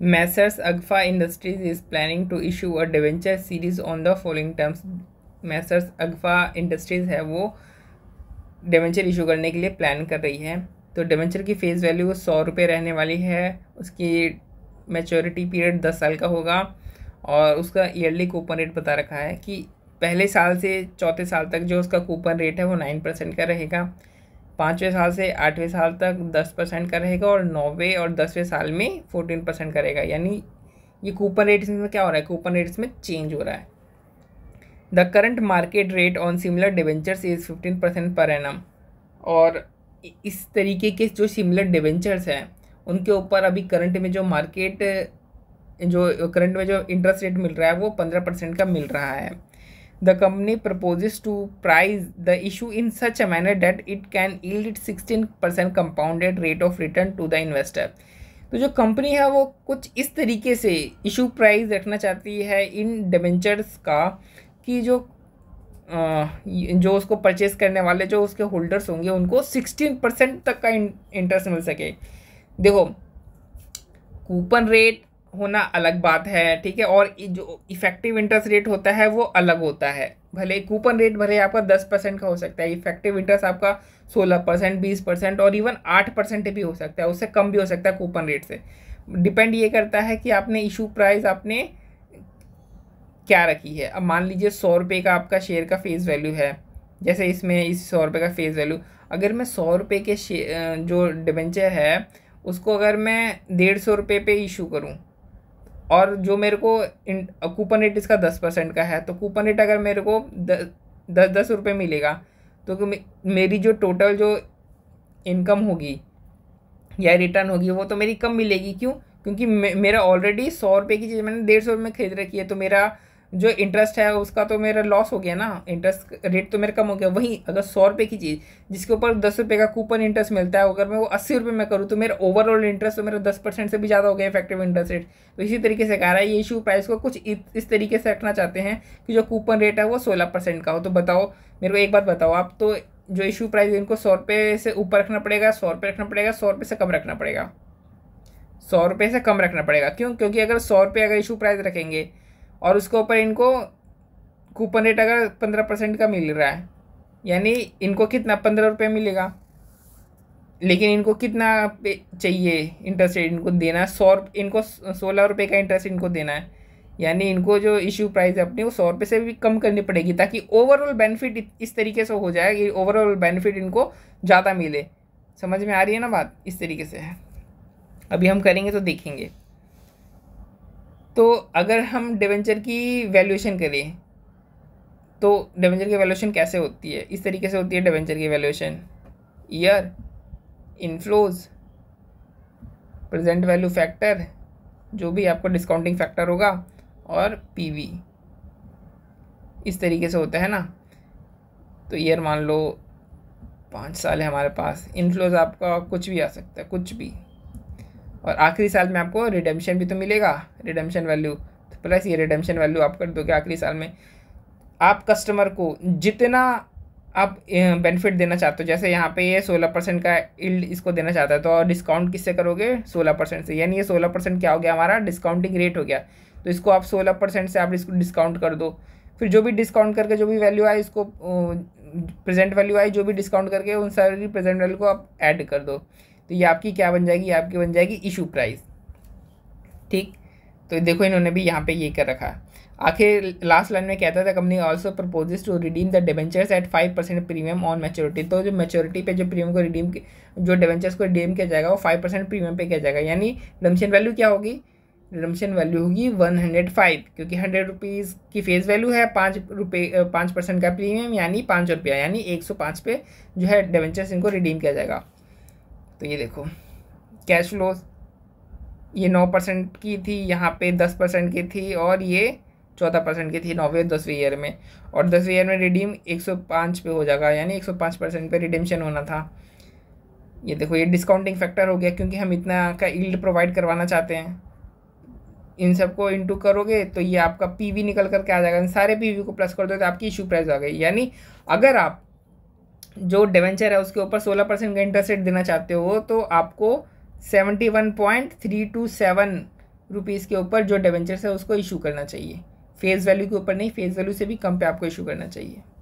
Messrs. Agfa Industries is planning to issue a debenture series on the following terms. Messrs. Agfa Industries है वो debenture issue करने के लिए plan कर रही है तो डिवेंचर की फ़ेस वैल्यू सौ रुपये रहने वाली है उसकी मेचोरिटी पीरियड दस साल का होगा और उसका ईयरली कूपन रेट बता रखा है कि पहले साल से चौथे साल तक जो उसका कूपन रेट है वो नाइन परसेंट का रहेगा पाँचवें साल से आठवें साल तक दस परसेंट का रहेगा और नौवे और दसवें साल में फोर्टीन परसेंट करेगा यानी ये कूपन रेट्स में क्या हो रहा है कूपन रेट्स में चेंज हो रहा है the current market rate on similar debentures is fifteen percent पर एम और इस तरीके के जो सिमिलर डिवेंचर्स हैं उनके ऊपर अभी करंट में जो मार्केट जो करंट में जो इंटरेस्ट रेट मिल रहा है वो पंद्रह परसेंट का मिल रहा है the company proposes to price the issue in such a manner that it can yield it sixteen percent compounded rate of return to the investor तो जो कंपनी है वो कुछ इस तरीके से इशू प्राइज रखना चाहती है इन डिवेंचर्स का कि जो जो उसको परचेज करने वाले जो उसके होल्डर्स होंगे उनको सिक्सटीन परसेंट तक का इंटरेस्ट मिल सके देखो कूपन रेट होना अलग बात है ठीक है और जो इफेक्टिव इंटरेस्ट रेट होता है वो अलग होता है भले कूपन रेट भले आपका दस परसेंट का हो सकता है इफेक्टिव इंटरेस्ट आपका सोलह परसेंट बीस परसेंट और इवन आठ परसेंट भी हो सकता है उससे कम भी हो सकता है कूपन रेट से डिपेंड ये करता है कि आपने इशू प्राइस आपने क्या रखी है अब मान लीजिए सौ रुपये का आपका शेयर का फेस वैल्यू है जैसे इसमें इस सौ रुपये का फेस वैल्यू अगर मैं सौ रुपये के जो डिवेंचर है उसको अगर मैं डेढ़ सौ रुपये पे इशू करूँ और जो मेरे को कूपन रेट इसका दस परसेंट का है तो कूपन रेट अगर मेरे को द, दस दस रुपये मिलेगा तो मेरी जो टोटल जो इनकम होगी या रिटर्न होगी वो तो मेरी कम मिलेगी क्यों क्योंकि मे, मेरा ऑलरेडी सौ रुपये की चीज़ मैंने डेढ़ सौ रुपये में खरीद रखी है तो मेरा जो इंटरेस्ट है उसका तो मेरा लॉस हो गया ना इंटरेस्ट रेट तो मेरा कम हो गया वहीं अगर सौ रुपये की चीज़ जिसके ऊपर दस रुपये का कूपन इंटरेस्ट मिलता है अगर मैं वो अस्सी रुपये में करूँ तो मेरा ओवरऑल इंटरेस्ट तो मेरा दस परसेंट से भी ज़्यादा हो गया इफेक्टिव इंटरेस्ट रेट तो इसी तरीके से कह रहा है ये इशू प्राइस को कुछ इस तरीके से रखना चाहते हैं कि जो कूपन रेट है वो सोलह परसेंट का हो तो बताओ मेरे को एक बात बताओ आप तो जो इशू प्राइस इनको सौ रुपये से ऊपर रखना पड़ेगा सौ रुपये रखना पड़ेगा सौ रुपये से कम रखना पड़ेगा सौ रुपये से कम रखना पड़ेगा क्यों क्योंकि अगर सौ रुपये अगर इशू प्राइस रखेंगे और उसके ऊपर इनको कूपन रेट अगर पंद्रह परसेंट का मिल रहा है यानी इनको कितना पंद्रह रुपये मिलेगा लेकिन इनको कितना चाहिए इंटरेस्ट रेट इनको देना है सौ इनको सोलह रुपये का इंटरेस्ट इनको देना है यानी इनको जो इश्यू प्राइस है अपनी वो सौ रुपये से भी कम करनी पड़ेगी ताकि ओवरऑल बेनिफिट इस तरीके से हो जाए कि ओवरऑल बेनिफिट इनको ज़्यादा मिले समझ में आ रही है ना बात इस तरीके से है अभी हम करेंगे तो देखेंगे तो अगर हम डिवेंचर की वैल्यूएशन करें तो डिवेंचर की वैल्यूएशन कैसे होती है इस तरीके से होती है डिवेंचर की valuation year inflows present value factor जो भी आपका डिस्काउंटिंग फैक्टर होगा और पीवी इस तरीके से होता है ना तो ईयर मान लो पाँच साल है हमारे पास इनफ्लोज आपका कुछ भी आ सकता है कुछ भी और आखिरी साल में आपको रिडेम्पशन भी तो मिलेगा रिडेम्पशन वैल्यू तो प्लस ये रिडेम्पशन वैल्यू आप कर दोगे आखिरी साल में आप कस्टमर को जितना आप बेनिफिट देना चाहते हो जैसे यहाँ पे ये सोलह परसेंट का इल्ड इसको देना चाहता है तो डिस्काउंट किससे करोगे सोलह परसेंट से यानी ये सोलह परसेंट क्या हो गया हमारा डिस्काउंटिंग रेट हो गया तो इसको आप सोलह परसेंट से आप इसको डिस्काउंट कर दो फिर जो भी डिस्काउंट करके जो भी वैल्यू आए इसको प्रेजेंट वैल्यू आई जो भी डिस्काउंट करके उन सारी प्रेजेंट वैल्यू को आप ऐड कर दो तो ये आपकी क्या बन जाएगी आपकी बन जाएगी इशू प्राइस ठीक तो देखो इन्होंने भी यहाँ पे ये कर रखा है आखिर लास्ट लाइन में कहता था company also proposes to redeem the debentures at five percent premium on maturity तो जो मेच्योरिटी पे जो प्रीमियम को रिडीम जो डिवेंचर्स को रिडीम किया जाएगा वो फाइव परसेंट प्रीमियम पे किया जाएगा यानी रिडम्शन वैल्यू क्या होगी रिडमशन वैल्यू होगी वन हंड्रेड फाइव क्योंकि हंड्रेड रुपीज़ की फेस वैल्यू है पाँच रुपये पाँच परसेंट का प्रीमियम यानी पाँच रुपया यानी एक सौ पाँच पे जो है डिवेंचर्स इनको रिडीम किया जाएगा तो ये देखो कैश फ्लोज ये नौ परसेंट की थी यहाँ पे दस परसेंट की थी और ये चौदह परसेंट की थी नौवें और दसवें ईयर में और दसवें ईयर में रिडीम एक सौ पाँच पे हो जाएगा यानी एक सौ पाँच परसेंट पर रिडीमशन होना था ये देखो ये डिस्काउंटिंग फैक्टर हो गया क्योंकि हम इतना का इल्ड प्रोवाइड करवाना चाहते हैं इन सब को इंटू करोगे तो ये आपका पीवी निकल कर के आ जाएगा इन सारे पीवी को प्लस कर दो तो आपकी इशू प्राइस आ गई यानी अगर आप जो डिवेंचर है उसके ऊपर सोलह परसेंट का इंटरेस्ट रेट देना चाहते हो तो आपको seventy one point three two seven rupees के ऊपर जो डिवेंचर्स है उसको इशू करना चाहिए फेस वैल्यू के ऊपर नहीं फेस वैल्यू से भी कम पे आपको इशू करना चाहिए